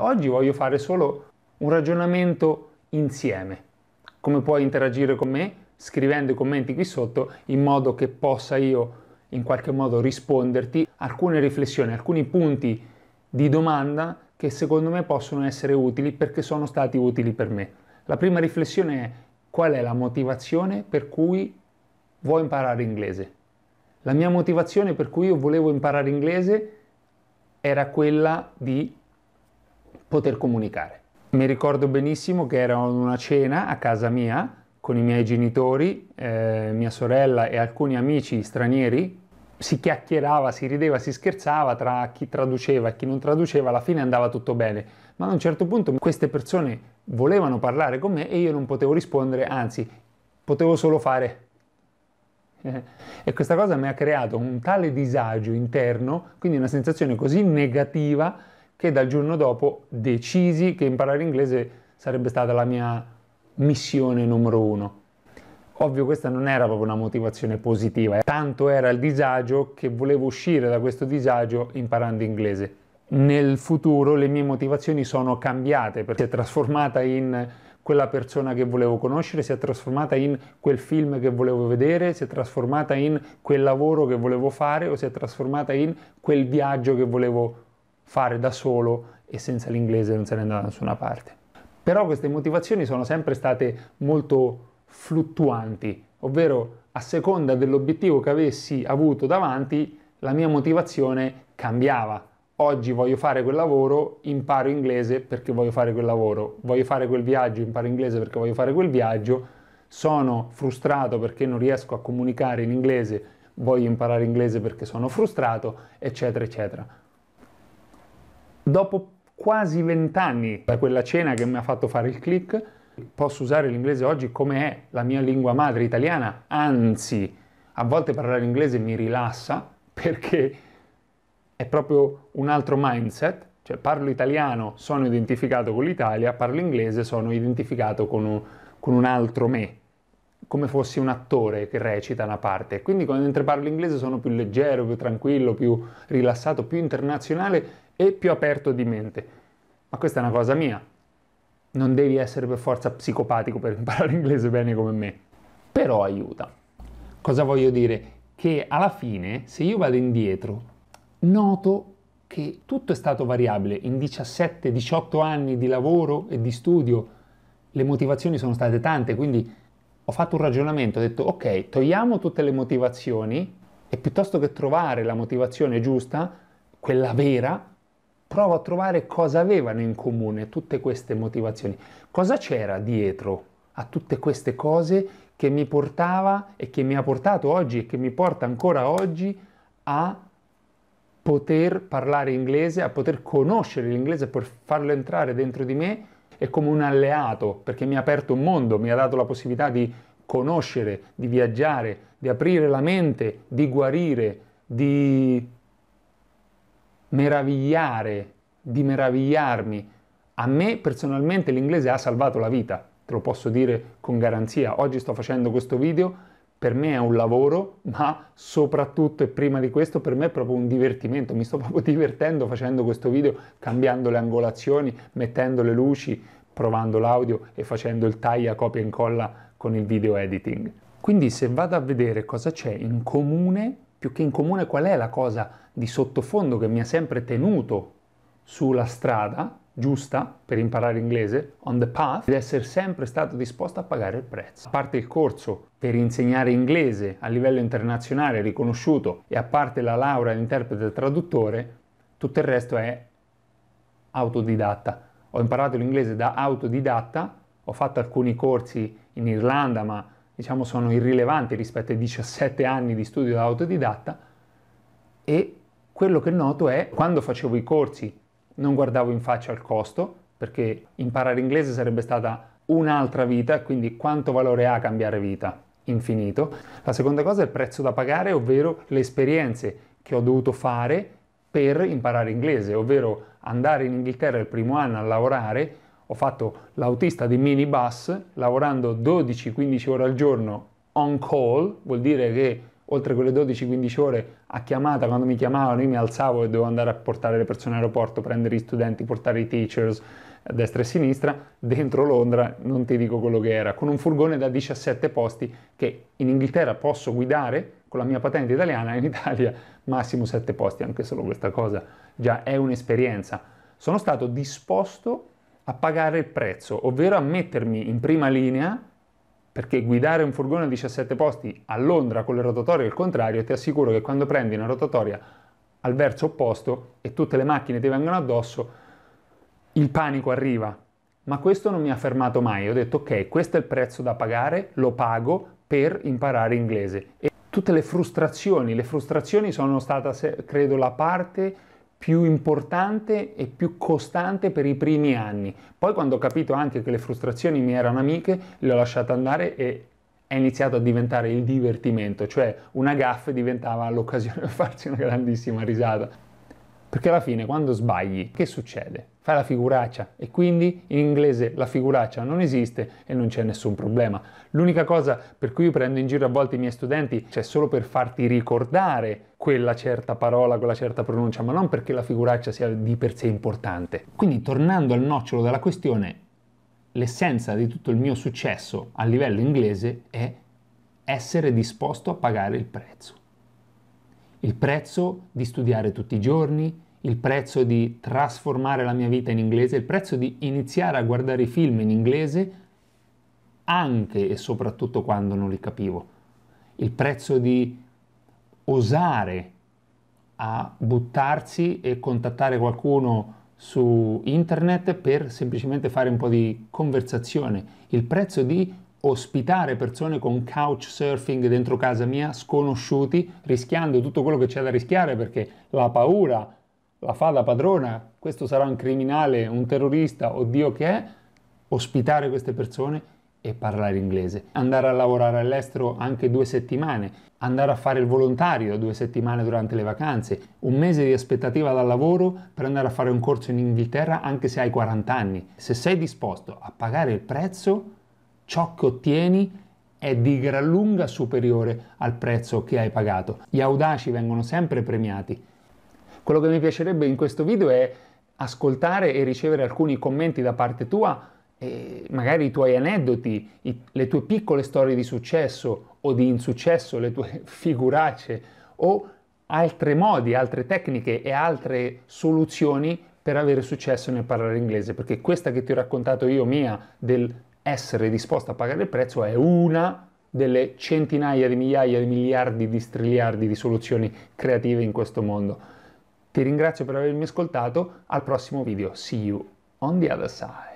Oggi voglio fare solo un ragionamento insieme. Come puoi interagire con me? Scrivendo i commenti qui sotto in modo che possa io in qualche modo risponderti alcune riflessioni, alcuni punti di domanda che secondo me possono essere utili perché sono stati utili per me. La prima riflessione è qual è la motivazione per cui vuoi imparare inglese? La mia motivazione per cui io volevo imparare inglese era quella di poter comunicare. Mi ricordo benissimo che ero ad una cena a casa mia con i miei genitori, eh, mia sorella e alcuni amici stranieri. Si chiacchierava, si rideva, si scherzava tra chi traduceva e chi non traduceva, alla fine andava tutto bene. Ma ad un certo punto queste persone volevano parlare con me e io non potevo rispondere, anzi, potevo solo fare e questa cosa mi ha creato un tale disagio interno, quindi una sensazione così negativa che dal giorno dopo decisi che imparare inglese sarebbe stata la mia missione numero uno. Ovvio questa non era proprio una motivazione positiva, eh. tanto era il disagio che volevo uscire da questo disagio imparando inglese. Nel futuro le mie motivazioni sono cambiate perché si è trasformata in quella persona che volevo conoscere, si è trasformata in quel film che volevo vedere, si è trasformata in quel lavoro che volevo fare o si è trasformata in quel viaggio che volevo fare da solo e senza l'inglese non se ne andava da nessuna parte. Però queste motivazioni sono sempre state molto fluttuanti, ovvero a seconda dell'obiettivo che avessi avuto davanti, la mia motivazione cambiava. Oggi voglio fare quel lavoro, imparo inglese perché voglio fare quel lavoro, voglio fare quel viaggio, imparo inglese perché voglio fare quel viaggio, sono frustrato perché non riesco a comunicare in inglese, voglio imparare inglese perché sono frustrato, eccetera, eccetera. Dopo quasi vent'anni da quella cena che mi ha fatto fare il click, posso usare l'inglese oggi come è la mia lingua madre italiana, anzi, a volte parlare inglese mi rilassa perché è proprio un altro mindset, cioè parlo italiano, sono identificato con l'Italia, parlo inglese, sono identificato con un, con un altro me, come fossi un attore che recita una parte. Quindi mentre parlo inglese sono più leggero, più tranquillo, più rilassato, più internazionale e più aperto di mente. Ma questa è una cosa mia. Non devi essere per forza psicopatico per imparare inglese bene come me. Però aiuta. Cosa voglio dire? Che alla fine, se io vado indietro, noto che tutto è stato variabile. In 17-18 anni di lavoro e di studio le motivazioni sono state tante, quindi ho fatto un ragionamento, ho detto ok, togliamo tutte le motivazioni e piuttosto che trovare la motivazione giusta, quella vera, provo a trovare cosa avevano in comune tutte queste motivazioni, cosa c'era dietro a tutte queste cose che mi portava e che mi ha portato oggi e che mi porta ancora oggi a poter parlare inglese, a poter conoscere l'inglese, per farlo entrare dentro di me e come un alleato, perché mi ha aperto un mondo, mi ha dato la possibilità di conoscere, di viaggiare, di aprire la mente, di guarire, di meravigliare, di meravigliarmi. A me personalmente l'inglese ha salvato la vita, te lo posso dire con garanzia. Oggi sto facendo questo video, per me è un lavoro, ma soprattutto e prima di questo per me è proprio un divertimento. Mi sto proprio divertendo facendo questo video, cambiando le angolazioni, mettendo le luci, provando l'audio e facendo il taglia, copia e incolla con il video editing. Quindi se vado a vedere cosa c'è in comune, più che in comune qual è la cosa di sottofondo che mi ha sempre tenuto sulla strada giusta per imparare inglese, on the path, ed essere sempre stato disposto a pagare il prezzo. A parte il corso per insegnare inglese a livello internazionale riconosciuto e a parte la laurea all'interprete e traduttore, tutto il resto è autodidatta. Ho imparato l'inglese da autodidatta, ho fatto alcuni corsi in Irlanda, ma diciamo sono irrilevanti rispetto ai 17 anni di studio da autodidatta e quello che noto è quando facevo i corsi non guardavo in faccia il costo, perché imparare inglese sarebbe stata un'altra vita, quindi quanto valore ha cambiare vita? Infinito. La seconda cosa è il prezzo da pagare, ovvero le esperienze che ho dovuto fare per imparare inglese, ovvero andare in Inghilterra il primo anno a lavorare, ho fatto l'autista di minibus lavorando 12-15 ore al giorno on call, vuol dire che oltre quelle 12-15 ore a chiamata, quando mi chiamavano io mi alzavo e dovevo andare a portare le persone all'aeroporto, prendere gli studenti, portare i teachers a destra e a sinistra, dentro Londra non ti dico quello che era, con un furgone da 17 posti che in Inghilterra posso guidare con la mia patente italiana, in Italia massimo 7 posti, anche solo questa cosa già è un'esperienza. Sono stato disposto a pagare il prezzo, ovvero a mettermi in prima linea perché guidare un furgone a 17 posti a Londra con le rotatorie al contrario, ti assicuro che quando prendi una rotatoria al verso opposto e tutte le macchine ti vengono addosso, il panico arriva. Ma questo non mi ha fermato mai, ho detto ok, questo è il prezzo da pagare, lo pago per imparare inglese. E tutte le frustrazioni, le frustrazioni sono state credo la parte più importante e più costante per i primi anni. Poi quando ho capito anche che le frustrazioni mi erano amiche, le ho lasciate andare e è iniziato a diventare il divertimento, cioè una gaffa diventava l'occasione per farci una grandissima risata. Perché alla fine quando sbagli, che succede? fai la figuraccia e quindi in inglese la figuraccia non esiste e non c'è nessun problema. L'unica cosa per cui io prendo in giro a volte i miei studenti c'è cioè solo per farti ricordare quella certa parola, quella certa pronuncia, ma non perché la figuraccia sia di per sé importante. Quindi tornando al nocciolo della questione, l'essenza di tutto il mio successo a livello inglese è essere disposto a pagare il prezzo. Il prezzo di studiare tutti i giorni, il prezzo di trasformare la mia vita in inglese, il prezzo di iniziare a guardare i film in inglese anche e soprattutto quando non li capivo, il prezzo di osare a buttarsi e contattare qualcuno su internet per semplicemente fare un po' di conversazione, il prezzo di ospitare persone con couchsurfing dentro casa mia, sconosciuti, rischiando tutto quello che c'è da rischiare perché la paura la fa da padrona, questo sarà un criminale, un terrorista o Dio che è, ospitare queste persone e parlare inglese, andare a lavorare all'estero anche due settimane, andare a fare il volontario due settimane durante le vacanze, un mese di aspettativa dal lavoro per andare a fare un corso in Inghilterra anche se hai 40 anni. Se sei disposto a pagare il prezzo, ciò che ottieni è di gran lunga superiore al prezzo che hai pagato. Gli audaci vengono sempre premiati quello che mi piacerebbe in questo video è ascoltare e ricevere alcuni commenti da parte tua, magari i tuoi aneddoti, i, le tue piccole storie di successo o di insuccesso, le tue figuracce o altri modi, altre tecniche e altre soluzioni per avere successo nel parlare inglese, perché questa che ti ho raccontato io mia del essere disposto a pagare il prezzo è una delle centinaia di migliaia di miliardi di striliardi di soluzioni creative in questo mondo. Ti ringrazio per avermi ascoltato, al prossimo video, see you on the other side.